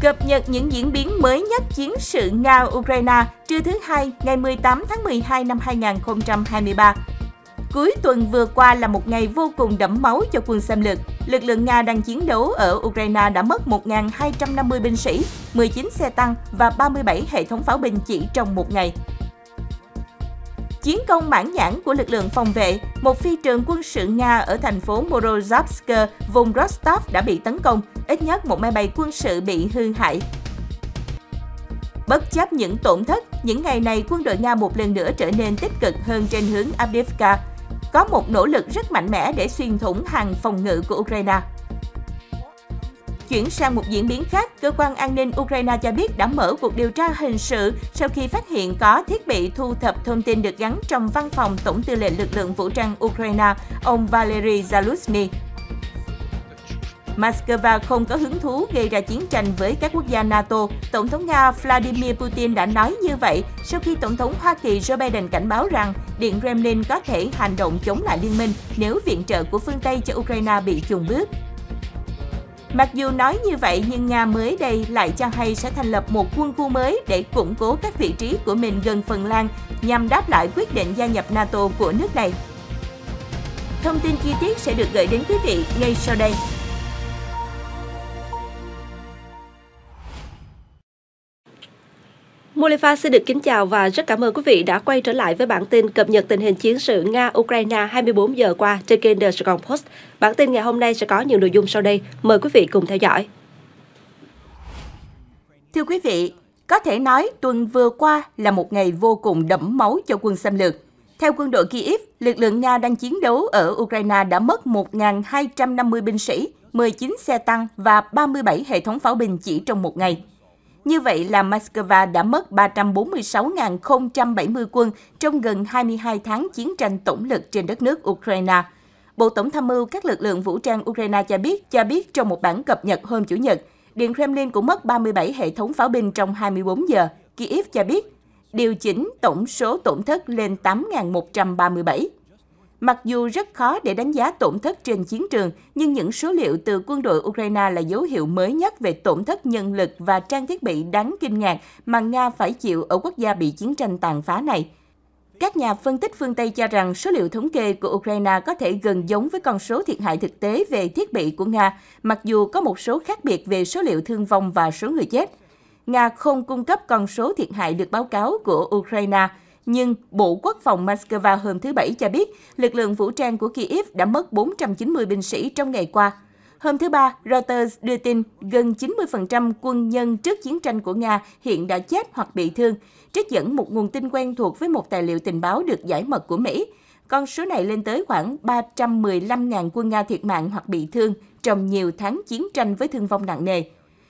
cập nhật những diễn biến mới nhất chiến sự Nga-Ukraine trưa thứ Hai ngày 18 tháng 12 năm 2023. Cuối tuần vừa qua là một ngày vô cùng đẫm máu cho quân xâm lược. Lực lượng Nga đang chiến đấu ở Ukraine đã mất 1.250 binh sĩ, 19 xe tăng và 37 hệ thống pháo binh chỉ trong một ngày. Chiến công mãn nhãn của lực lượng phòng vệ, một phi trường quân sự Nga ở thành phố Morozovsk, vùng Rostov đã bị tấn công, ít nhất một máy bay quân sự bị hư hại. Bất chấp những tổn thất, những ngày này quân đội Nga một lần nữa trở nên tích cực hơn trên hướng Avdiivka. Có một nỗ lực rất mạnh mẽ để xuyên thủng hàng phòng ngự của Ukraine. Chuyển sang một diễn biến khác, cơ quan an ninh Ukraine cho biết đã mở cuộc điều tra hình sự sau khi phát hiện có thiết bị thu thập thông tin được gắn trong văn phòng Tổng tư lệnh lực lượng vũ trang Ukraine, ông Valery Zaluzny, Moscow không có hứng thú gây ra chiến tranh với các quốc gia NATO. Tổng thống Nga Vladimir Putin đã nói như vậy sau khi Tổng thống Hoa Kỳ Joe Biden cảnh báo rằng Điện Kremlin có thể hành động chống lại liên minh nếu viện trợ của phương Tây cho Ukraine bị chùn bước. Mặc dù nói như vậy nhưng Nga mới đây lại cho hay sẽ thành lập một quân khu mới để củng cố các vị trí của mình gần Phần Lan nhằm đáp lại quyết định gia nhập NATO của nước này. Thông tin chi tiết sẽ được gửi đến quý vị ngay sau đây. Molefa xin được kính chào và rất cảm ơn quý vị đã quay trở lại với bản tin cập nhật tình hình chiến sự Nga-Ukraine 24 giờ qua trên kênh The Sài Post. Bản tin ngày hôm nay sẽ có nhiều nội dung sau đây. Mời quý vị cùng theo dõi. Thưa quý vị, có thể nói tuần vừa qua là một ngày vô cùng đẫm máu cho quân xâm lược. Theo quân đội Kiev, lực lượng Nga đang chiến đấu ở Ukraine đã mất 1.250 binh sĩ, 19 xe tăng và 37 hệ thống pháo binh chỉ trong một ngày – như vậy là Moscow đã mất 346.070 quân trong gần 22 tháng chiến tranh tổng lực trên đất nước Ukraine. Bộ Tổng tham mưu các lực lượng vũ trang Ukraine cho biết, cho biết trong một bản cập nhật hôm Chủ nhật, Điện Kremlin cũng mất 37 hệ thống pháo binh trong 24 giờ. Kiev cho biết, điều chỉnh tổng số tổn thất lên 8.137. Mặc dù rất khó để đánh giá tổn thất trên chiến trường, nhưng những số liệu từ quân đội Ukraine là dấu hiệu mới nhất về tổn thất nhân lực và trang thiết bị đáng kinh ngạc mà Nga phải chịu ở quốc gia bị chiến tranh tàn phá này. Các nhà phân tích phương Tây cho rằng số liệu thống kê của Ukraine có thể gần giống với con số thiệt hại thực tế về thiết bị của Nga, mặc dù có một số khác biệt về số liệu thương vong và số người chết. Nga không cung cấp con số thiệt hại được báo cáo của Ukraine – nhưng Bộ Quốc phòng Moscow hôm thứ Bảy cho biết lực lượng vũ trang của Kyiv đã mất 490 binh sĩ trong ngày qua. Hôm thứ Ba, Reuters đưa tin gần 90% quân nhân trước chiến tranh của Nga hiện đã chết hoặc bị thương, trích dẫn một nguồn tin quen thuộc với một tài liệu tình báo được giải mật của Mỹ. Con số này lên tới khoảng 315.000 quân Nga thiệt mạng hoặc bị thương trong nhiều tháng chiến tranh với thương vong nặng nề.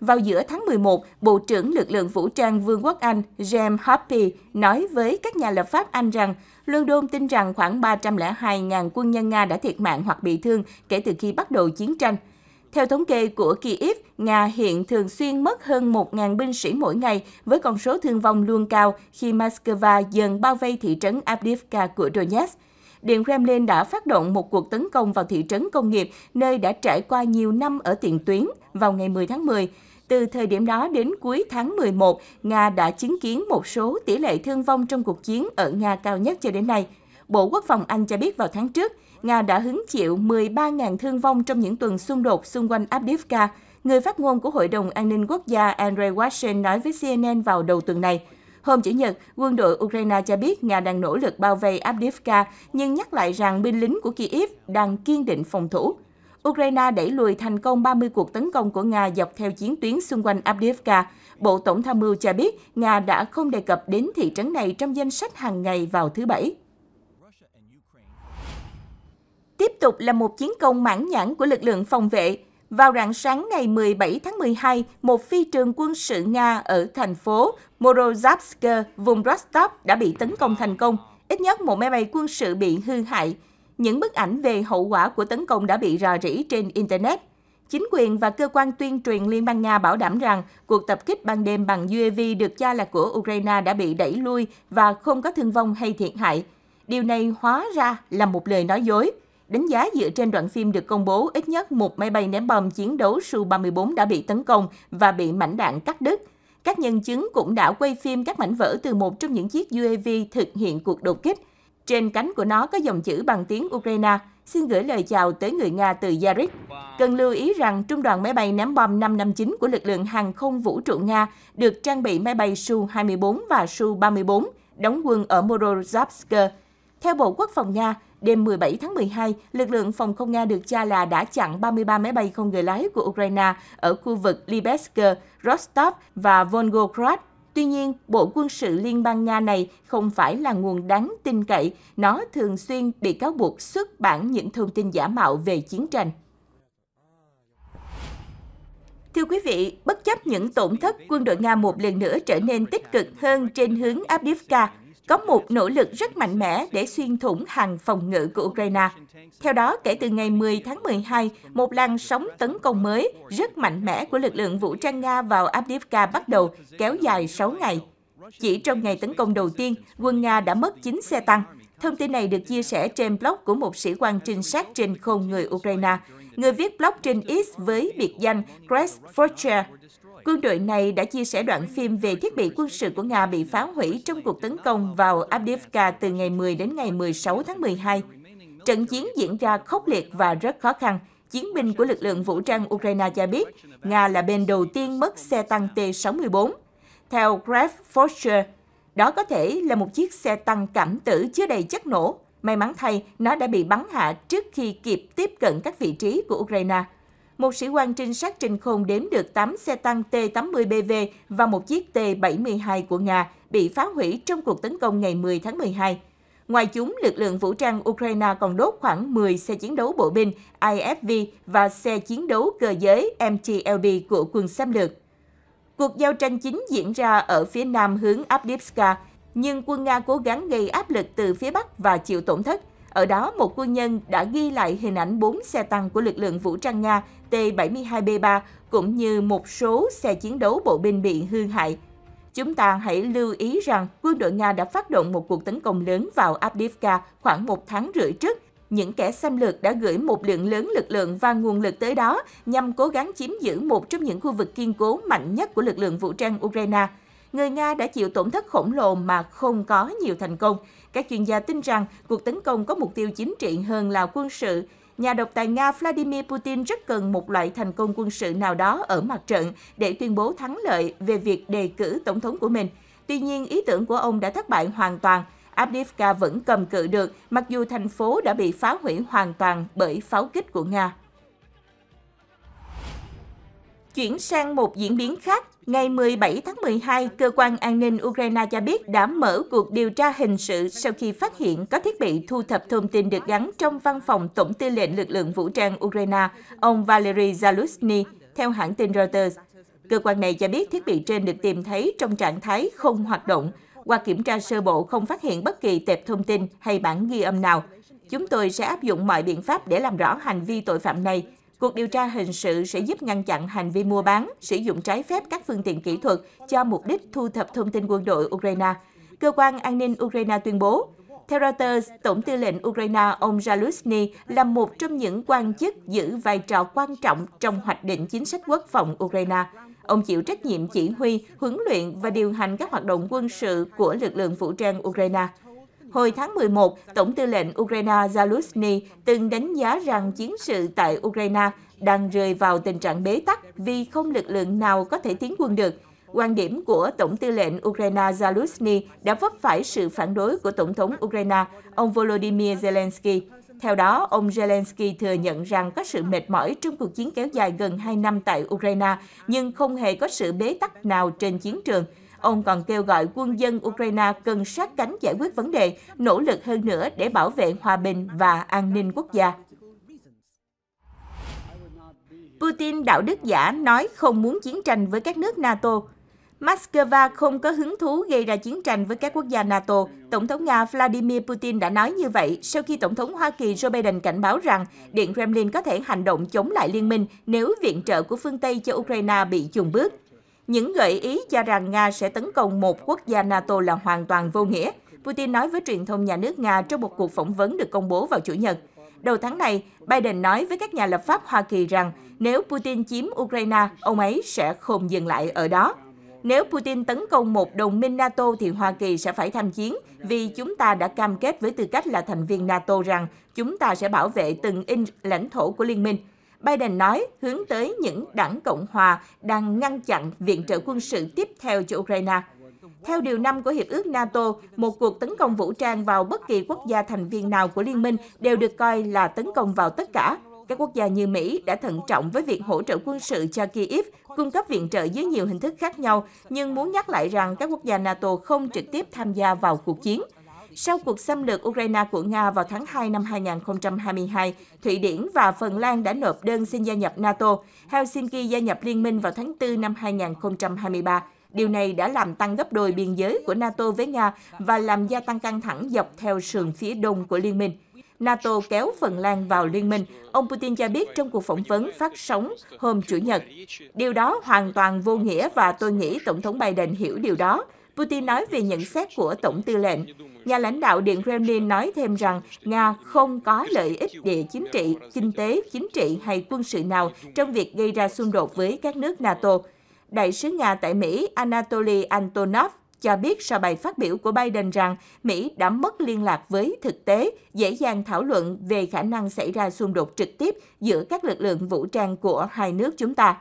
Vào giữa tháng 11, Bộ trưởng Lực lượng Vũ trang Vương quốc Anh James Hoppy nói với các nhà lập pháp Anh rằng London tin rằng khoảng 302.000 quân nhân Nga đã thiệt mạng hoặc bị thương kể từ khi bắt đầu chiến tranh. Theo thống kê của Kyiv, Nga hiện thường xuyên mất hơn 1.000 binh sĩ mỗi ngày, với con số thương vong luôn cao khi Moscow dần bao vây thị trấn Avdiivka của Donetsk. Điện Kremlin đã phát động một cuộc tấn công vào thị trấn công nghiệp nơi đã trải qua nhiều năm ở tiền tuyến vào ngày 10 tháng 10. Từ thời điểm đó đến cuối tháng 11, Nga đã chứng kiến một số tỷ lệ thương vong trong cuộc chiến ở Nga cao nhất cho đến nay. Bộ Quốc phòng Anh cho biết vào tháng trước, Nga đã hứng chịu 13.000 thương vong trong những tuần xung đột xung quanh Abdivka. Người phát ngôn của Hội đồng An ninh Quốc gia Andrei Washin nói với CNN vào đầu tuần này – Hôm Chủ nhật, quân đội Ukraine cho biết Nga đang nỗ lực bao vây Abdivka, nhưng nhắc lại rằng binh lính của Kyiv đang kiên định phòng thủ. Ukraine đẩy lùi thành công 30 cuộc tấn công của Nga dọc theo chiến tuyến xung quanh Abdiivka. Bộ Tổng tham mưu cho biết Nga đã không đề cập đến thị trấn này trong danh sách hàng ngày vào thứ Bảy. Tiếp tục là một chiến công mãn nhãn của lực lượng phòng vệ. Vào rạng sáng ngày 17 tháng 12, một phi trường quân sự Nga ở thành phố Morozavsk, vùng Rostov đã bị tấn công thành công. Ít nhất một máy bay quân sự bị hư hại. Những bức ảnh về hậu quả của tấn công đã bị rò rỉ trên Internet. Chính quyền và cơ quan tuyên truyền Liên bang Nga bảo đảm rằng cuộc tập kích ban đêm bằng UAV được cho là của Ukraine đã bị đẩy lui và không có thương vong hay thiệt hại. Điều này hóa ra là một lời nói dối đánh giá dựa trên đoạn phim được công bố ít nhất một máy bay ném bom chiến đấu Su-34 đã bị tấn công và bị mảnh đạn cắt đứt. Các nhân chứng cũng đã quay phim các mảnh vỡ từ một trong những chiếc UAV thực hiện cuộc đột kích. Trên cánh của nó có dòng chữ bằng tiếng Ukraine, xin gửi lời chào tới người Nga từ Yarik. Cần lưu ý rằng trung đoàn máy bay ném bom 559 của lực lượng hàng không vũ trụ Nga được trang bị máy bay Su-24 và Su-34, đóng quân ở Morozovsk. Theo Bộ Quốc phòng Nga, Đêm 17 tháng 12, lực lượng phòng không Nga được cho là đã chặn 33 máy bay không người lái của Ukraine ở khu vực Libesk, Rostov và Volgograd. Tuy nhiên, Bộ Quân sự Liên bang Nga này không phải là nguồn đáng tin cậy. Nó thường xuyên bị cáo buộc xuất bản những thông tin giả mạo về chiến tranh. Thưa quý vị, bất chấp những tổn thất, quân đội Nga một lần nữa trở nên tích cực hơn trên hướng Abdivka, có một nỗ lực rất mạnh mẽ để xuyên thủng hàng phòng ngự của Ukraine. Theo đó, kể từ ngày 10 tháng 12, một làn sóng tấn công mới rất mạnh mẽ của lực lượng vũ trang Nga vào Avdiivka bắt đầu, kéo dài 6 ngày. Chỉ trong ngày tấn công đầu tiên, quân Nga đã mất 9 xe tăng. Thông tin này được chia sẻ trên blog của một sĩ quan trinh sát trên không người Ukraine, người viết blog trên X với biệt danh Chris Fortier". Quân đội này đã chia sẻ đoạn phim về thiết bị quân sự của Nga bị phá hủy trong cuộc tấn công vào Abdiivka từ ngày 10 đến ngày 16 tháng 12. Trận chiến diễn ra khốc liệt và rất khó khăn. Chiến binh của lực lượng vũ trang Ukraine cho biết Nga là bên đầu tiên mất xe tăng T-64. Theo Graf Forscher, đó có thể là một chiếc xe tăng cảm tử chứa đầy chất nổ. May mắn thay, nó đã bị bắn hạ trước khi kịp tiếp cận các vị trí của Ukraine một sĩ quan trinh sát Trình Khôn đếm được 8 xe tăng T-80BV và một chiếc T-72 của Nga bị phá hủy trong cuộc tấn công ngày 10 tháng 12. Ngoài chúng, lực lượng vũ trang Ukraine còn đốt khoảng 10 xe chiến đấu bộ binh IFV và xe chiến đấu cơ giới MTLB của quân xâm lược. Cuộc giao tranh chính diễn ra ở phía nam hướng Abdivska, nhưng quân Nga cố gắng gây áp lực từ phía bắc và chịu tổn thất. Ở đó, một quân nhân đã ghi lại hình ảnh 4 xe tăng của lực lượng vũ trang Nga T-72B3 cũng như một số xe chiến đấu bộ binh bị hư hại. Chúng ta hãy lưu ý rằng quân đội Nga đã phát động một cuộc tấn công lớn vào Abdivka khoảng một tháng rưỡi trước. Những kẻ xâm lược đã gửi một lượng lớn lực lượng và nguồn lực tới đó nhằm cố gắng chiếm giữ một trong những khu vực kiên cố mạnh nhất của lực lượng vũ trang Ukraine người Nga đã chịu tổn thất khổng lồ mà không có nhiều thành công. Các chuyên gia tin rằng cuộc tấn công có mục tiêu chính trị hơn là quân sự, nhà độc tài Nga Vladimir Putin rất cần một loại thành công quân sự nào đó ở mặt trận để tuyên bố thắng lợi về việc đề cử tổng thống của mình. Tuy nhiên, ý tưởng của ông đã thất bại hoàn toàn. Abdivka vẫn cầm cự được, mặc dù thành phố đã bị phá hủy hoàn toàn bởi pháo kích của Nga. Chuyển sang một diễn biến khác, ngày 17 tháng 12, cơ quan an ninh Ukraine cho biết đã mở cuộc điều tra hình sự sau khi phát hiện có thiết bị thu thập thông tin được gắn trong văn phòng Tổng tư lệnh lực lượng vũ trang Ukraine, ông Valery Zaluzny, theo hãng tin Reuters. Cơ quan này cho biết thiết bị trên được tìm thấy trong trạng thái không hoạt động. Qua kiểm tra sơ bộ không phát hiện bất kỳ tệp thông tin hay bản ghi âm nào. Chúng tôi sẽ áp dụng mọi biện pháp để làm rõ hành vi tội phạm này, Cuộc điều tra hình sự sẽ giúp ngăn chặn hành vi mua bán, sử dụng trái phép các phương tiện kỹ thuật cho mục đích thu thập thông tin quân đội Ukraine. Cơ quan an ninh Ukraine tuyên bố, theo Reuters, Tổng tư lệnh Ukraine ông Zaluzny là một trong những quan chức giữ vai trò quan trọng trong hoạch định chính sách quốc phòng Ukraine. Ông chịu trách nhiệm chỉ huy, huấn luyện và điều hành các hoạt động quân sự của lực lượng vũ trang Ukraine. Hồi tháng 11, Tổng tư lệnh Ukraine Zaluzny từng đánh giá rằng chiến sự tại Ukraine đang rơi vào tình trạng bế tắc vì không lực lượng nào có thể tiến quân được. Quan điểm của Tổng tư lệnh Ukraine Zaluzny đã vấp phải sự phản đối của Tổng thống Ukraine, ông Volodymyr Zelensky. Theo đó, ông Zelensky thừa nhận rằng có sự mệt mỏi trong cuộc chiến kéo dài gần 2 năm tại Ukraine, nhưng không hề có sự bế tắc nào trên chiến trường. Ông còn kêu gọi quân dân Ukraine cần sát cánh giải quyết vấn đề, nỗ lực hơn nữa để bảo vệ hòa bình và an ninh quốc gia. Putin đạo đức giả nói không muốn chiến tranh với các nước NATO. Moscow không có hứng thú gây ra chiến tranh với các quốc gia NATO. Tổng thống Nga Vladimir Putin đã nói như vậy sau khi Tổng thống Hoa Kỳ Joe Biden cảnh báo rằng Điện Kremlin có thể hành động chống lại liên minh nếu viện trợ của phương Tây cho Ukraine bị chùn bước. Những gợi ý cho rằng Nga sẽ tấn công một quốc gia NATO là hoàn toàn vô nghĩa, Putin nói với truyền thông nhà nước Nga trong một cuộc phỏng vấn được công bố vào Chủ nhật. Đầu tháng này, Biden nói với các nhà lập pháp Hoa Kỳ rằng nếu Putin chiếm Ukraine, ông ấy sẽ không dừng lại ở đó. Nếu Putin tấn công một đồng minh NATO thì Hoa Kỳ sẽ phải tham chiến vì chúng ta đã cam kết với tư cách là thành viên NATO rằng chúng ta sẽ bảo vệ từng inch lãnh thổ của liên minh. Biden nói hướng tới những đảng Cộng hòa đang ngăn chặn viện trợ quân sự tiếp theo cho Ukraine. Theo điều 5 của Hiệp ước NATO, một cuộc tấn công vũ trang vào bất kỳ quốc gia thành viên nào của liên minh đều được coi là tấn công vào tất cả. Các quốc gia như Mỹ đã thận trọng với việc hỗ trợ quân sự cho Kyiv, cung cấp viện trợ dưới nhiều hình thức khác nhau, nhưng muốn nhắc lại rằng các quốc gia NATO không trực tiếp tham gia vào cuộc chiến – sau cuộc xâm lược Ukraine của Nga vào tháng 2 năm 2022, Thụy Điển và Phần Lan đã nộp đơn xin gia nhập NATO. Helsinki gia nhập liên minh vào tháng 4 năm 2023. Điều này đã làm tăng gấp đôi biên giới của NATO với Nga và làm gia tăng căng thẳng dọc theo sườn phía đông của liên minh. NATO kéo Phần Lan vào liên minh, ông Putin cho biết trong cuộc phỏng vấn phát sóng hôm Chủ nhật. Điều đó hoàn toàn vô nghĩa và tôi nghĩ Tổng thống Biden hiểu điều đó. Putin nói về nhận xét của Tổng tư lệnh. Nhà lãnh đạo Điện Kremlin nói thêm rằng Nga không có lợi ích địa chính trị, kinh tế, chính trị hay quân sự nào trong việc gây ra xung đột với các nước NATO. Đại sứ Nga tại Mỹ Anatoly Antonov cho biết sau bài phát biểu của Biden rằng Mỹ đã mất liên lạc với thực tế, dễ dàng thảo luận về khả năng xảy ra xung đột trực tiếp giữa các lực lượng vũ trang của hai nước chúng ta.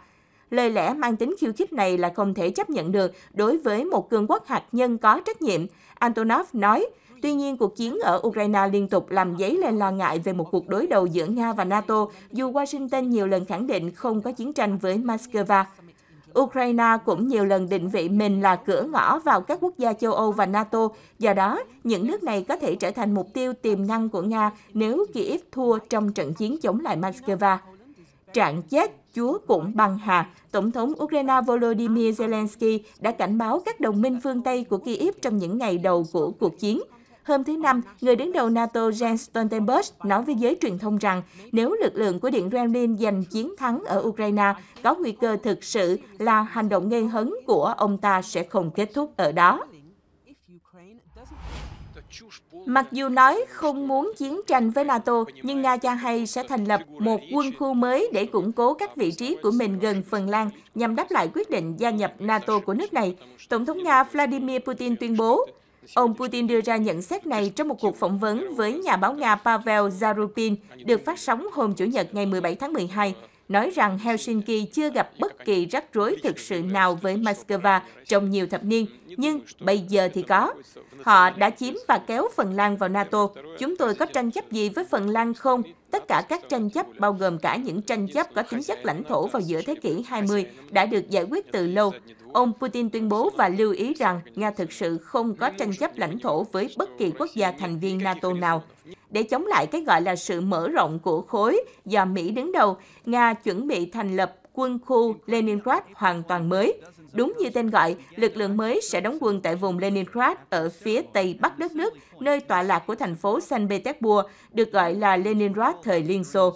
Lời lẽ mang tính khiêu khích này là không thể chấp nhận được đối với một cường quốc hạt nhân có trách nhiệm. Antonov nói, Tuy nhiên, cuộc chiến ở Ukraine liên tục làm dấy lên lo ngại về một cuộc đối đầu giữa Nga và NATO, dù Washington nhiều lần khẳng định không có chiến tranh với Moscow. Ukraine cũng nhiều lần định vị mình là cửa ngõ vào các quốc gia châu Âu và NATO, do đó những nước này có thể trở thành mục tiêu tiềm năng của Nga nếu Kiev thua trong trận chiến chống lại Moscow trạng chết chúa cũng băng hà, Tổng thống Ukraine Volodymyr Zelensky đã cảnh báo các đồng minh phương Tây của Kyiv trong những ngày đầu của cuộc chiến. Hôm thứ Năm, người đứng đầu NATO Jens Stoltenberg nói với giới truyền thông rằng nếu lực lượng của Điện Kremlin giành chiến thắng ở Ukraine, có nguy cơ thực sự là hành động gây hấn của ông ta sẽ không kết thúc ở đó. Mặc dù nói không muốn chiến tranh với NATO, nhưng Nga cho hay sẽ thành lập một quân khu mới để củng cố các vị trí của mình gần Phần Lan nhằm đáp lại quyết định gia nhập NATO của nước này. Tổng thống Nga Vladimir Putin tuyên bố, Ông Putin đưa ra nhận xét này trong một cuộc phỏng vấn với nhà báo Nga Pavel Zarubin được phát sóng hôm Chủ nhật ngày 17 tháng 12 nói rằng Helsinki chưa gặp bất kỳ rắc rối thực sự nào với Moscow trong nhiều thập niên, nhưng bây giờ thì có. Họ đã chiếm và kéo Phần Lan vào NATO. Chúng tôi có tranh chấp gì với Phần Lan không? Tất cả các tranh chấp, bao gồm cả những tranh chấp có tính chất lãnh thổ vào giữa thế kỷ 20, đã được giải quyết từ lâu. Ông Putin tuyên bố và lưu ý rằng Nga thực sự không có tranh chấp lãnh thổ với bất kỳ quốc gia thành viên NATO nào để chống lại cái gọi là sự mở rộng của khối do Mỹ đứng đầu, Nga chuẩn bị thành lập quân khu Leningrad hoàn toàn mới. Đúng như tên gọi, lực lượng mới sẽ đóng quân tại vùng Leningrad ở phía tây bắc đất nước, nơi tọa lạc của thành phố San Petersburg, được gọi là Leningrad thời Liên Xô.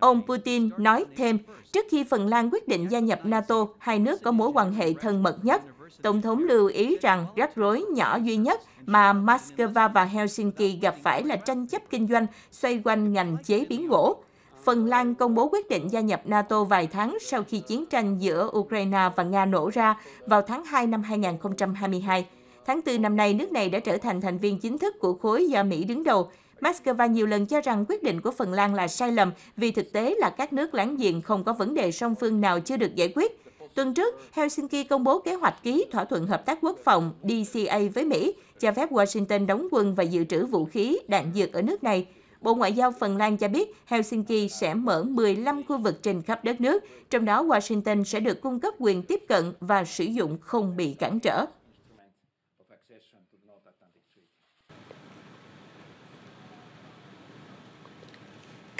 Ông Putin nói thêm, trước khi Phần Lan quyết định gia nhập NATO, hai nước có mối quan hệ thân mật nhất – Tổng thống lưu ý rằng rắc rối nhỏ duy nhất mà Moscow và Helsinki gặp phải là tranh chấp kinh doanh xoay quanh ngành chế biến gỗ. Phần Lan công bố quyết định gia nhập NATO vài tháng sau khi chiến tranh giữa Ukraine và Nga nổ ra vào tháng 2 năm 2022. Tháng 4 năm nay, nước này đã trở thành thành viên chính thức của khối do Mỹ đứng đầu. Moscow nhiều lần cho rằng quyết định của Phần Lan là sai lầm vì thực tế là các nước láng giềng không có vấn đề song phương nào chưa được giải quyết. Tuần trước, Helsinki công bố kế hoạch ký thỏa thuận hợp tác quốc phòng DCA với Mỹ, cho phép Washington đóng quân và dự trữ vũ khí, đạn dược ở nước này. Bộ Ngoại giao Phần Lan cho biết Helsinki sẽ mở 15 khu vực trên khắp đất nước, trong đó Washington sẽ được cung cấp quyền tiếp cận và sử dụng không bị cản trở.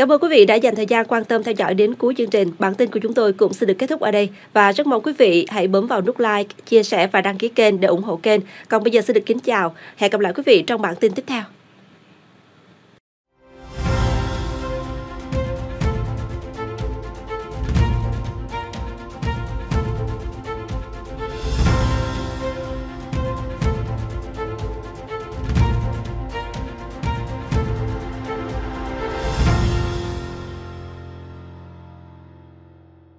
Cảm ơn quý vị đã dành thời gian quan tâm theo dõi đến cuối chương trình. Bản tin của chúng tôi cũng xin được kết thúc ở đây và rất mong quý vị hãy bấm vào nút like, chia sẻ và đăng ký kênh để ủng hộ kênh. Còn bây giờ xin được kính chào. Hẹn gặp lại quý vị trong bản tin tiếp theo.